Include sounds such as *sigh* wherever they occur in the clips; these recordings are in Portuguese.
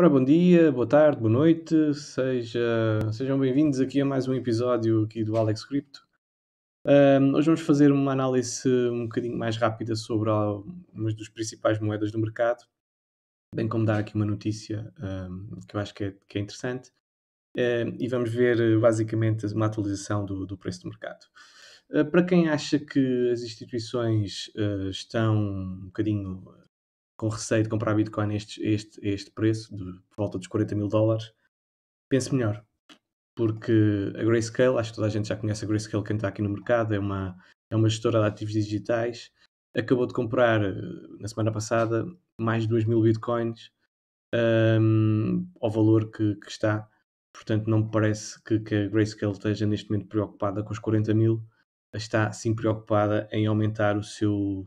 Ora, bom dia, boa tarde, boa noite, Seja, sejam bem-vindos aqui a mais um episódio aqui do Alex Crypto. Um, hoje vamos fazer uma análise um bocadinho mais rápida sobre algumas das principais moedas do mercado, bem como dar aqui uma notícia um, que eu acho que é, que é interessante, um, e vamos ver basicamente uma atualização do, do preço do mercado. Uh, para quem acha que as instituições uh, estão um bocadinho com receio de comprar Bitcoin a este, este, este preço, de, por volta dos 40 mil dólares, pense melhor. Porque a Grayscale, acho que toda a gente já conhece a Grayscale, quem está aqui no mercado, é uma, é uma gestora de ativos digitais. Acabou de comprar, eh, na semana passada, mais de 2 mil Bitcoins um, ehm, ao valor que, que está. Portanto, não me parece que, que a Grayscale esteja neste momento preocupada com os 40 mil, está sim preocupada em aumentar o seu,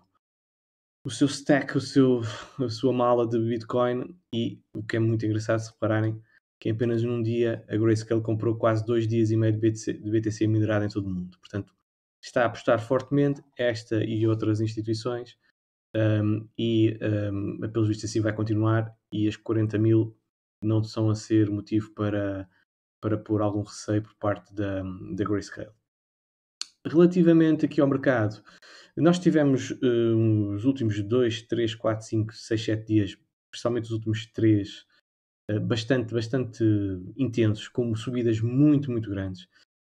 o seu stack, o seu, a sua mala de Bitcoin e o que é muito engraçado se repararem que em apenas num dia a Grayscale comprou quase dois dias e meio de BTC, de BTC minerado em todo o mundo. Portanto, está a apostar fortemente esta e outras instituições um, e um, pelos vistos assim vai continuar e as 40 mil não são a ser motivo para, para pôr algum receio por parte da, da Grayscale. Relativamente aqui ao mercado, nós tivemos uh, eh, os últimos 2, 3, 4, 5, 6, 7 dias, principalmente os últimos 3, eh, bastante, bastante intensos, com subidas muito, muito grandes.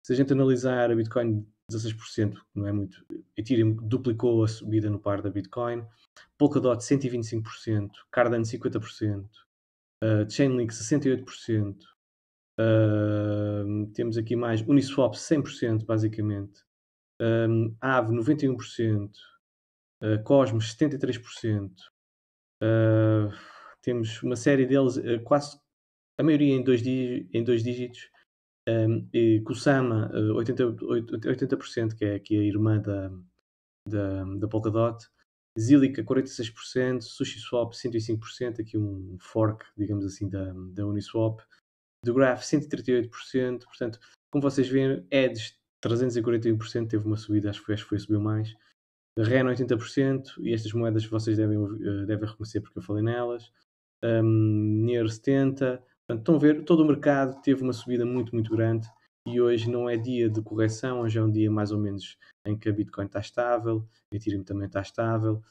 Se a gente analisar a Bitcoin 16%, não é muito. Ethereum duplicou a subida no par da Bitcoin, Polkadot 125%, Cardano 50%, uh, eh, Chainlink 68%, uh, temos aqui mais Uniswap 100% basicamente, um, AVE 91%, uh, Cosmos 73%, uh, temos uma série deles, uh, quase a maioria em dois, em dois dígitos, um, e Kusama 80%, ah, 80%, que é aqui a irmã da, da, da Polkadot, Zilica 46%, SushiSwap 105%, aqui um fork, digamos assim, da, da Uniswap, The Graph 138%, portanto, como vocês veem, Edge 341% teve uma subida, acho que foi, acho que foi subiu mais. REN 80%, e estas moedas vocês devem, eh, devem reconhecer porque eu falei nelas. Um, NER 70%. Portanto, estão a ver, todo o mercado teve uma subida muito, muito grande e hoje não é dia de correção, hoje é um dia mais ou menos em que a Bitcoin está estável, a Ethereum também está estável,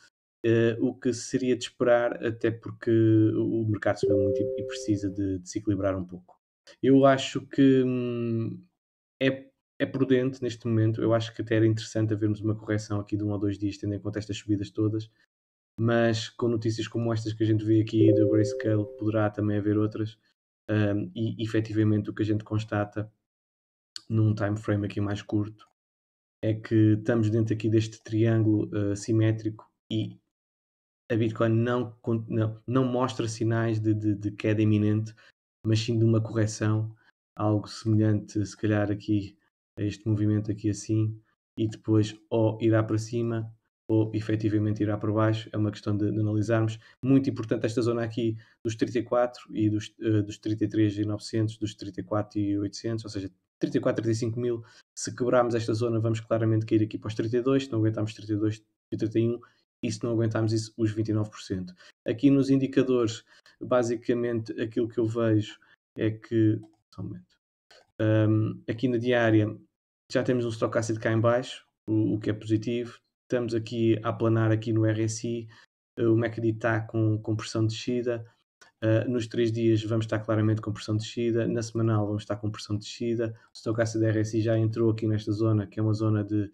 uh, o que seria de esperar, até porque o mercado subiu muito e, precisa de, de se equilibrar um pouco. Eu acho que hum, é prudente neste momento. Eu acho que até era interessante havermos uma correção aqui de um ou dois dias, tendo em conta estas subidas todas. Mas com notícias como estas que a gente vê aqui do Grayscale, poderá também haver outras. Um, e efetivamente o que a gente constata num time frame aqui mais curto é que estamos dentro aqui deste triângulo uh, simétrico e a Bitcoin não, não, não mostra sinais de, de, de queda iminente, mas sim de uma correção algo semelhante, se calhar aqui a este movimento aqui assim e depois ou irá para cima ou efetivamente irá para baixo, é uma questão de, de analisarmos. Muito importante esta zona aqui dos 34 e dos, uh, dos 33 e 900, dos 34 e 800, ou seja, 34, 35 mil. Se quebrarmos esta zona, vamos claramente cair aqui para os 32, se não aguentarmos 32 e 31, e se não aguentarmos isso, os 29%. Aqui nos indicadores, basicamente aquilo que eu vejo é que. Só um momento. Um, aqui na diária já temos um estoque ácido cá em baixo, o, o, que é positivo. Estamos aqui a planar aqui no RSI, eh, o MACD está com, com pressão descida. Uh, nos três dias vamos estar claramente com pressão descida, na semanal vamos estar com pressão descida. O estoque ácido RSI já entrou aqui nesta zona, que é uma zona de,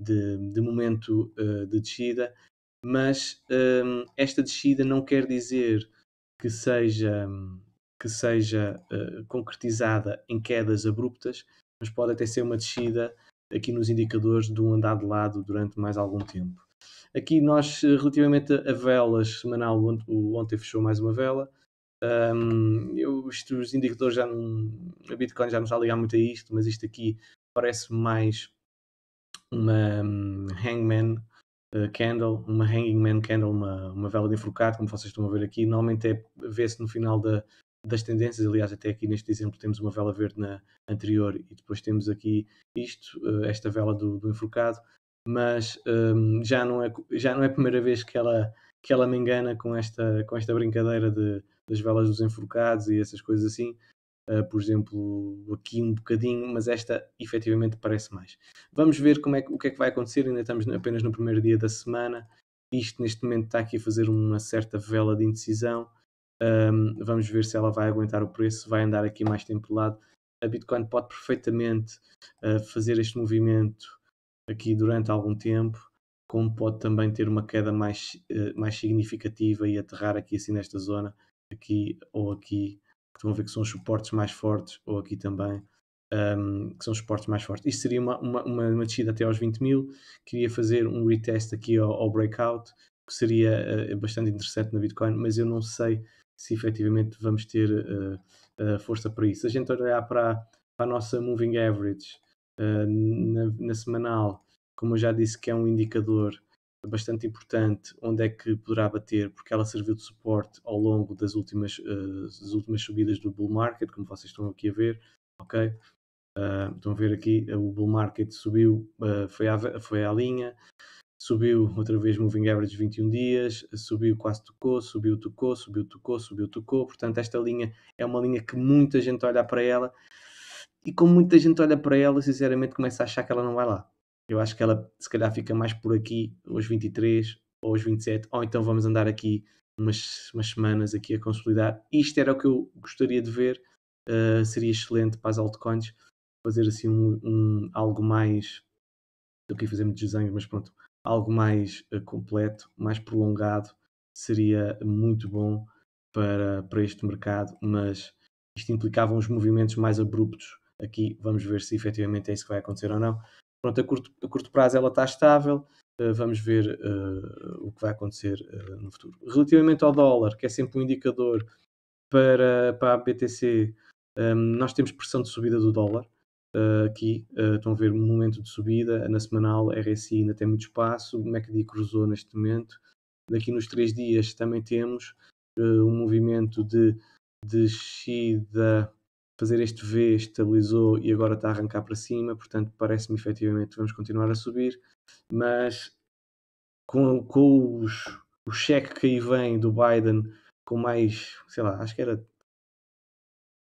de, de momento uh, de descida, mas um, esta descida não quer dizer que seja um, que seja uh, concretizada em quedas abruptas, mas pode até ser uma descida aqui nos indicadores de um andar de lado durante mais algum tempo. Aqui nós, eh, relativamente a velas, semanal, o ontem fechou mais uma vela. Um, eu, isto, os indicadores já não. A Bitcoin já não está a ligar muito a isto, mas isto aqui parece mais uma um, hangman uh, candle, uma hanging man candle, uma, uma vela de enforcado, como vocês estão a ver aqui. Normalmente é, vê-se no final da, das tendências. Aliás, até aqui neste exemplo temos uma vela verde na anterior e depois temos aqui isto, eh, esta vela do, do enforcado, mas um, ehm, já, não é, já não é a primeira vez que ela, que ela me engana com esta, com esta brincadeira de, das velas dos enforcados e essas coisas assim. Uh, por exemplo, aqui um bocadinho, mas esta efetivamente parece mais. Vamos ver como é que, o que é que vai acontecer, ainda estamos apenas no primeiro dia da semana. Isto neste momento está aqui a fazer uma certa vela de indecisão. Um, vamos ver se ela vai aguentar o preço, vai andar aqui mais tempo de lado. A Bitcoin pode perfeitamente uh, fazer este movimento aqui durante algum tempo, como pode também ter uma queda mais, uh, mais significativa e aterrar aqui assim nesta zona, aqui ou aqui, que a ver que são suportes mais fortes, ou aqui também, um, que são suportes mais fortes. Isto seria uma, uma, uma, uma descida até aos 20 mil, queria fazer um retest aqui ao, ao breakout, que seria uh, bastante interessante na Bitcoin, mas eu não sei se efetivamente vamos ter uh, uh, força para isso. A gente olhar para, para a nossa Moving Average uh, na, na, semanal, como eu já disse, que é um indicador bastante importante onde é que poderá bater, porque ela serviu de suporte ao longo das últimas, das últimas subidas do bull market, como vocês estão aqui a ver, ok? estão a ver aqui, o bull market subiu, foi, à, foi à linha, subiu outra vez moving average 21 dias, subiu quase tocou, subiu tocou, subiu tocou, subiu tocou. Portanto, esta linha é uma linha que muita gente olha para ela e como muita gente olha para ela, sinceramente começa a achar que ela não vai lá. Eu acho que ela se calhar fica mais por aqui, aos 23 ou aos 27, ou então vamos andar aqui umas, umas semanas aqui a consolidar. Isto era o que eu gostaria de ver, uh, seria excelente para as altcoins fazer assim um, um algo mais do que fazemos desenhos, mas pronto, algo mais eh, completo, mais prolongado, seria muito bom para, para este mercado, mas isto implicava uns movimentos mais abruptos. Aqui vamos ver se efetivamente é isso que vai acontecer ou não. Pronto, a curto, a curto prazo ela está estável, eh, vamos ver uh, o que vai acontecer uh, no futuro. Relativamente ao dólar, que é sempre um indicador para, para a BTC, um, ehm, nós temos pressão de subida do dólar, Uh, aqui uh, estão a ver um momento de subida, na semanal RSI ainda tem muito espaço, o MACD cruzou neste momento. Daqui nos três dias também temos uh, um movimento de descida, fazer este V estabilizou e agora está a arrancar para cima, portanto parece-me efetivamente vamos continuar a subir, mas com, com os, o cheque que aí vem do Biden com mais, sei lá, acho que era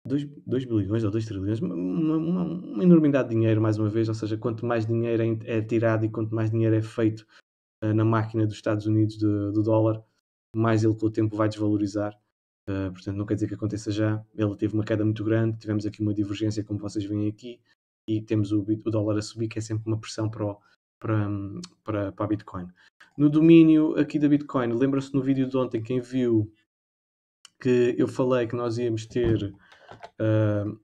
2, 2 bilhões ou 2 trilhões, uma, uma, uma, enormidade de dinheiro, mais uma vez. Ou seja, quanto mais dinheiro é, é tirado e quanto mais dinheiro é feito uh, na máquina dos Estados Unidos do dólar, mais ele com o tempo vai desvalorizar. Uh, portanto, não quer dizer que aconteça já. Ele teve uma queda muito grande, tivemos aqui uma divergência, como vocês veem aqui, e temos o, o dólar a subir, que é sempre uma pressão para, o, para, para, para a Bitcoin. No domínio aqui da Bitcoin, lembram-se no vídeo de ontem, quem viu que eu falei que nós íamos ter uh,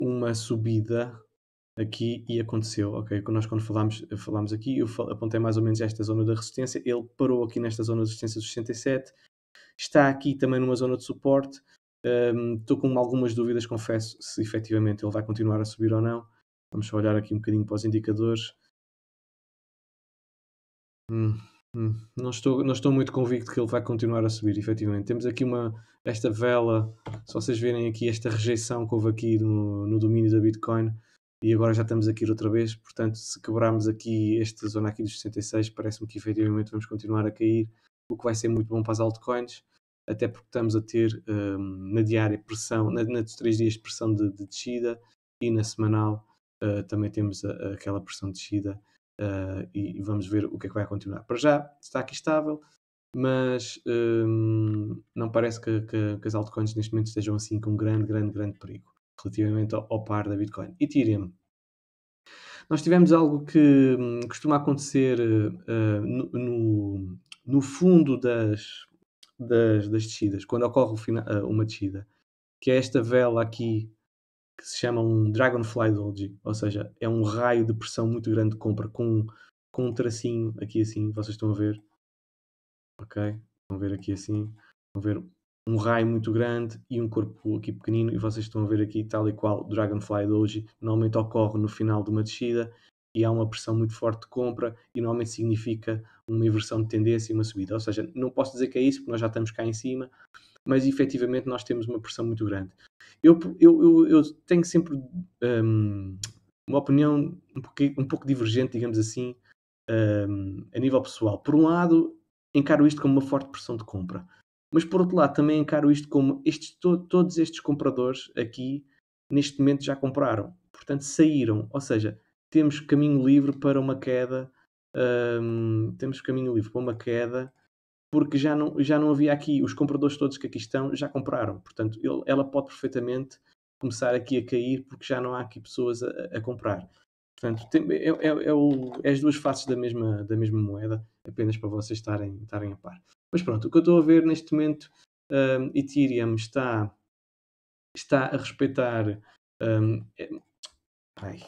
uma subida aqui e aconteceu, ok? Nós quando falámos, falámos aqui, eu apontei mais ou menos esta zona da resistência, ele parou aqui nesta zona de resistência dos 67, está aqui também numa zona de suporte, estou um, com algumas dúvidas, confesso, se efetivamente ele vai continuar a subir ou não. Vamos só olhar aqui um bocadinho para os indicadores. Hum. Hum, não estou, não estou muito convicto que ele vai continuar a subir, efetivamente. Temos aqui uma, esta vela, se vocês virem aqui esta rejeição que houve aqui no, no domínio da Bitcoin, e agora já estamos aqui outra vez, portanto, se quebrarmos aqui esta zona aqui dos 66, parece-me que efetivamente vamos continuar a cair, o que vai ser muito bom para as altcoins, até porque estamos a ter hum, na diária pressão, na, na, dos 3 dias pressão de, de descida, e na semanal uh, também temos a, aquela pressão de descida Uh, e vamos ver o que é que vai continuar. Para já está aqui estável, mas um, ehm, não parece que, que, que, as altcoins neste momento estejam assim com um grande, grande, grande perigo relativamente ao, ao par da Bitcoin. E Ethereum. Nós tivemos algo que hum, costuma acontecer uh, no, no, fundo das, das, das descidas, quando ocorre uma descida, que é esta vela aqui que se chama um Dragonfly Dolgy, ou seja, é um raio de pressão muito grande de compra com, com um tracinho aqui assim, vocês estão a ver. Ok? Estão a ver aqui assim, estão a ver um raio muito grande e um corpo aqui pequenino, e vocês estão a ver aqui tal e qual Dragonfly Doji, normalmente ocorre no final de uma descida e há uma pressão muito forte de compra e normalmente significa uma inversão de tendência e uma subida. Ou seja, não posso dizer que é isso porque nós já estamos cá em cima, mas efetivamente nós temos uma pressão muito grande. Eu, eu, eu, eu tenho sempre um, uma opinião um, um pouco divergente, digamos assim, um, a nível pessoal. Por um lado, encaro isto como uma forte pressão de compra. Mas por outro lado, também encaro isto como estes, to, todos estes compradores aqui, neste momento, já compraram. Portanto, saíram. Ou seja, temos caminho livre para uma queda, um, temos caminho livre para uma queda, porque já não, já não havia aqui, os compradores todos que aqui estão já compraram, portanto ele, ela pode perfeitamente começar aqui a cair porque já não há aqui pessoas a, a comprar. Portanto, tem, é, é, é, o, é, as duas faces da mesma, da mesma moeda, apenas para vocês estarem, estarem a par. Mas pronto, o que eu estou a ver neste momento, um, Ethereum está, está a respeitar. Um, é, ai,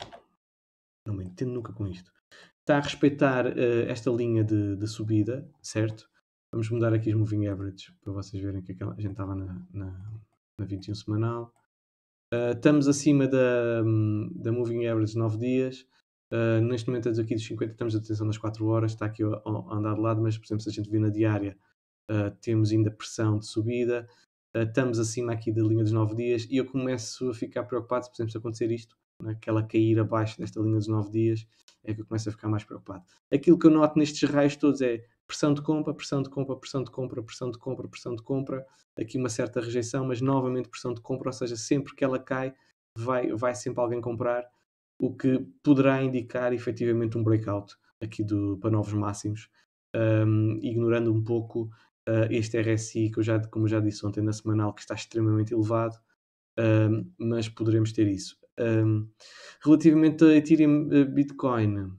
não me entendo nunca com isto. Está a respeitar uh, esta linha de, de, subida, certo? Vamos mudar aqui os moving Average para vocês verem que aquela, a gente estava na, na, na 21 semanal. Uh, estamos acima da, hum, da moving average de 9 dias. Uh, neste momento aqui dos 50 estamos a detenção nas 4 horas, está aqui a, a, andar de lado, mas por exemplo se a gente vir na diária temos ainda pressão de subida, estamos acima aqui da linha dos 9 dias e eu começo a ficar preocupado se, por exemplo, se acontecer isto, naquela cair abaixo desta linha dos 9 dias, é que eu começo a ficar mais preocupado. Aquilo que eu noto nestes raios todos é pressão de compra, pressão de compra, pressão de compra, pressão de compra, pressão de compra, aqui uma certa rejeição, mas novamente pressão de compra, ou seja, sempre que ela cai, vai, vai sempre alguém comprar, o que poderá indicar efetivamente um breakout aqui do, para novos máximos, um, ignorando um pouco uh, este RSI que eu já, como já disse ontem na semanal, que está extremamente elevado, um, mas poderemos ter isso. Um, relativamente a Ethereum a eh, Bitcoin,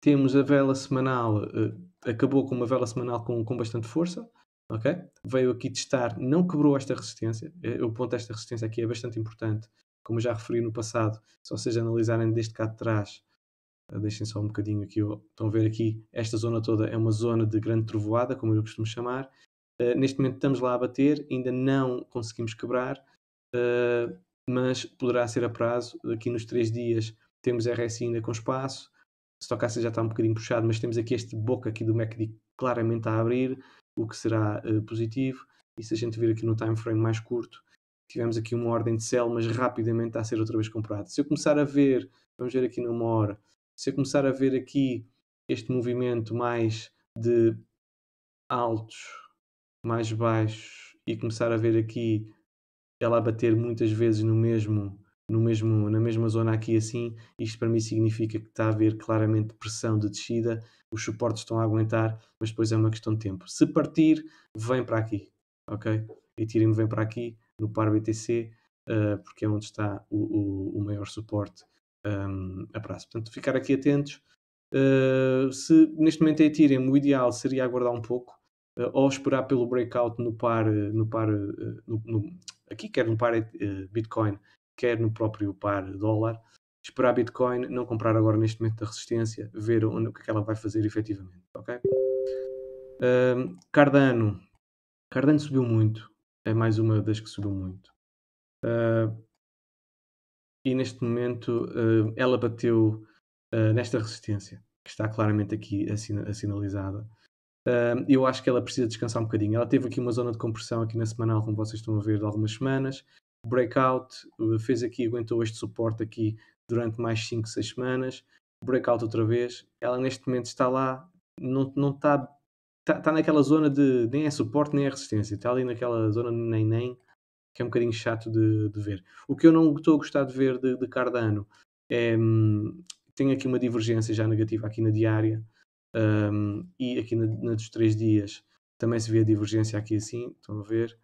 temos a vela semanal, uh, acabou com uma vela semanal com, com bastante força, ok? Veio aqui testar, não quebrou esta resistência, eh, o ponto desta resistência aqui é bastante importante, como já referi no passado, se vocês analisarem deste cá de trás, deixem só um bocadinho aqui, estão a ver aqui, esta zona toda é uma zona de grande trovoada, como eu costumo chamar, uh, neste momento estamos lá a bater, ainda não conseguimos quebrar, uh, mas poderá ser a prazo. Aqui nos três dias temos RSI ainda com espaço. Stock Asset já está um bocadinho puxado, mas temos aqui este boca aqui do MACD claramente a abrir, o que será uh, positivo. E se a gente vir aqui no time frame mais curto, tivemos aqui uma ordem de sell, mas rapidamente está a ser outra vez comprado. Se eu começar a ver, vamos ver aqui numa hora, se eu começar a ver aqui este movimento mais de altos, mais baixos e começar a ver aqui ela a bater muitas vezes no mesmo, no mesmo, na mesma zona aqui assim, isto para mim significa que está a haver claramente pressão de descida, os suportes estão a aguentar, mas depois é uma questão de tempo. Se partir, vem para aqui, ok? Ethereum vem para aqui, no par BTC, uh, eh, porque é onde está o, o, o maior suporte um, ehm, a prazo. Portanto, ficar aqui atentos. Uh, se neste momento é Ethereum, o ideal seria aguardar um pouco, uh, ou esperar pelo breakout no par, no par, no, no aqui, quer no par eh, Bitcoin, quer no próprio par dólar, esperar Bitcoin, não comprar agora neste momento da resistência, ver onde, o que, é que ela vai fazer efetivamente, ok? Um, Cardano. Cardano subiu muito. É mais uma das que subiu muito. Uh, e neste momento uh, ela bateu uh, nesta resistência, que está claramente aqui assin assinalizada. Uh, eu acho que ela precisa descansar um bocadinho. Ela teve aqui uma zona de compressão aqui na semana como vocês estão a ver, de algumas semanas. Breakout eh, fez aqui, aguentou este suporte aqui durante mais 5, 6 semanas. Breakout outra vez. Ela neste momento está lá, não, não está, está, está naquela zona de nem é suporte nem é resistência. Está ali naquela zona nem nem, que é um bocadinho chato de, de ver. O que eu não estou a gostar de ver de, de Cardano é. Hum, tem aqui uma divergência já negativa aqui na diária um, e aqui na, na, dos três dias também se vê a divergência aqui assim, estão a ver,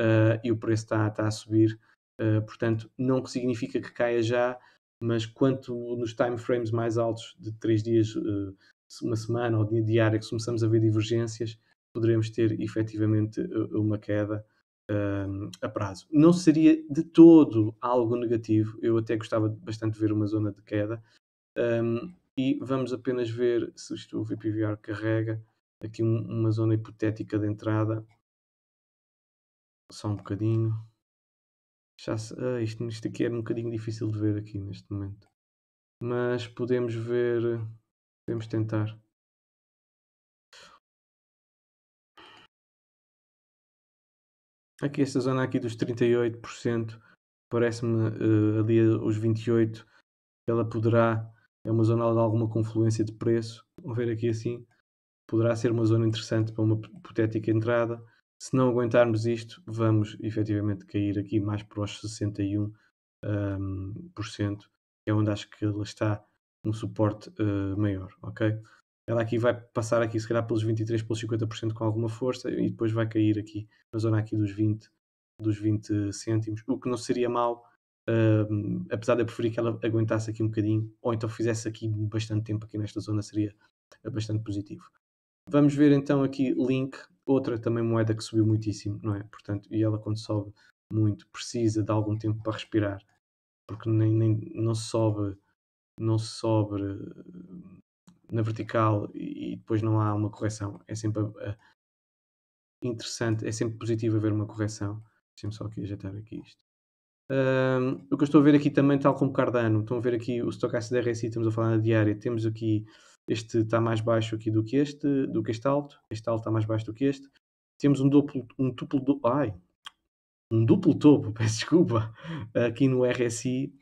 uh, e o preço está tá a subir, uh, portanto, não que significa que caia já, mas quanto nos time frames mais altos de três dias, uh, uma semana ou dia diária, que começamos a ver divergências, poderemos ter efetivamente uma queda a prazo. Não seria de todo algo negativo, eu até gostava bastante de ver uma zona de queda. Um, e vamos apenas ver se isto o VPVR carrega aqui um, uma zona hipotética de entrada só um bocadinho já se, ah, isto, isto aqui é um bocadinho difícil de ver aqui neste momento mas podemos ver podemos tentar aqui esta zona aqui dos 38% parece-me uh, ali os 28 ela poderá é uma zona de alguma confluência de preço. Vamos ver aqui assim, poderá ser uma zona interessante para uma hipotética entrada. Se não aguentarmos isto, vamos efetivamente cair aqui mais para os 61%, um, ehm, por cento, que é onde acho que ela está um suporte uh, maior, ok? Ela aqui vai passar aqui se calhar pelos 23, pelos 50% com alguma força e depois vai cair aqui na zona aqui dos 20, dos 20 cêntimos, o que não seria mal apesar de eu preferir que ela aguentasse aqui um bocadinho, ou então fizesse aqui bastante tempo aqui nesta zona, seria bastante positivo. Vamos ver então aqui Link, outra também moeda que subiu muitíssimo, não é? Portanto, e ela quando sobe muito precisa de algum tempo para respirar, porque nem, nem não sobe, não sobe eh, na vertical e, depois não há uma correção. É sempre interessante, é sempre positivo haver uma correção. Deixa-me só aqui ajeitar aqui isto o que eu estou a ver aqui também, tal como Cardano, estão a ver aqui o Stochastic RSI, estamos a falar na diária, temos aqui, este está mais baixo aqui do que este, do que este alto, este alto está mais baixo do que este. Temos um duplo, um duplo, do, ai, um duplo topo, *laughs* peço desculpa, aqui no RSI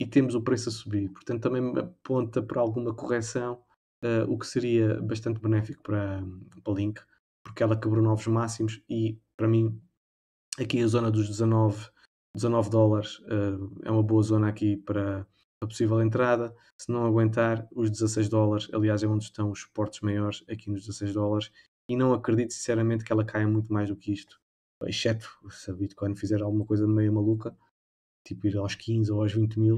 e temos o preço a subir. Portanto, também aponta para alguma correção, uh, o que seria bastante benéfico para, a Link, porque ela quebrou novos máximos e, para mim, aqui a zona dos 19 19 dólares uh, é uma boa zona aqui para a possível entrada. Se não aguentar, os 16 dólares, aliás, é onde estão os suportes maiores, aqui nos 16 dólares. E não acredito sinceramente que ela caia muito mais do que isto, exceto se a Bitcoin fizer alguma coisa meio maluca, tipo ir aos 15 ou aos 20 mil,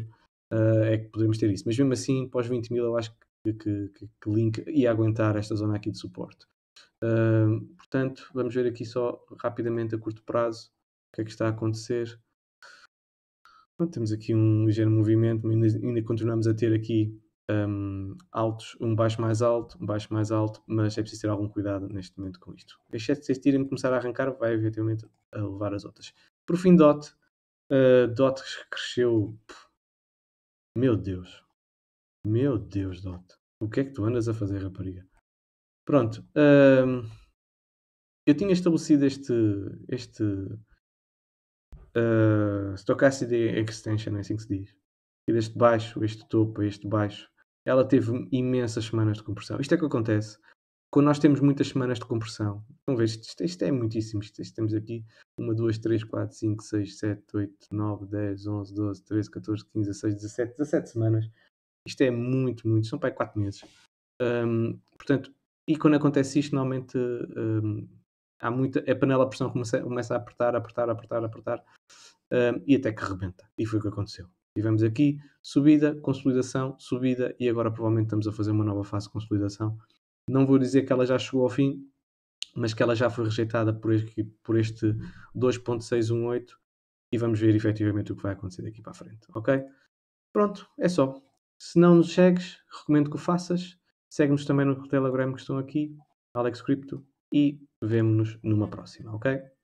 uh, é que podemos ter isso. Mas mesmo assim, pós 20 mil, eu acho que, que, que, que Link ia aguentar esta zona aqui de suporte. Uh, portanto, vamos ver aqui só rapidamente a curto prazo o que é que está a acontecer. Pronto, temos aqui um ligeiro movimento, ainda, ainda continuamos a ter aqui um, altos, um baixo mais alto, um baixo mais alto, mas é preciso ter algum cuidado neste momento com isto. Exceto se este começar a arrancar, vai eventualmente a eh, levar as outras. Por fim, DOT. Uh, DOT cresceu. Meu Deus. Meu Deus, DOT. O que é que tu andas a fazer, rapariga? Pronto. Hum, eu tinha estabelecido este, este, uh, ah, Stochastic Extension, é assim que se diz. E deste baixo, este topo, este baixo, ela teve imensas semanas de compressão. Isto é que acontece quando nós temos muitas semanas de compressão. Então vês, isto, isto é muitíssimo. Isto, isto, temos aqui 1, 2, 3, 4, 5, 6, 7, 8, 9, 10, 11, 12, 13, 14, 15, 16, 17, 17 semanas. Isto é muito, muito. São para 4 meses. Um, portanto, e quando acontece isto, normalmente um, há muita, a panela de pressão começa, começa a apertar, apertar, apertar, apertar e até que rebenta. E foi o que aconteceu. Tivemos aqui subida, consolidação, subida e agora provavelmente estamos a fazer uma nova fase de consolidação. Não vou dizer que ela já chegou ao fim, mas que ela já foi rejeitada por este, por este 2.618 e vamos ver efetivamente o que vai acontecer daqui para a frente, ok? Pronto, é só. Se não nos segues, recomendo que o faças. Segue-nos também no Telegram que estão aqui, Alex Crypto, e vemo-nos numa próxima, ok?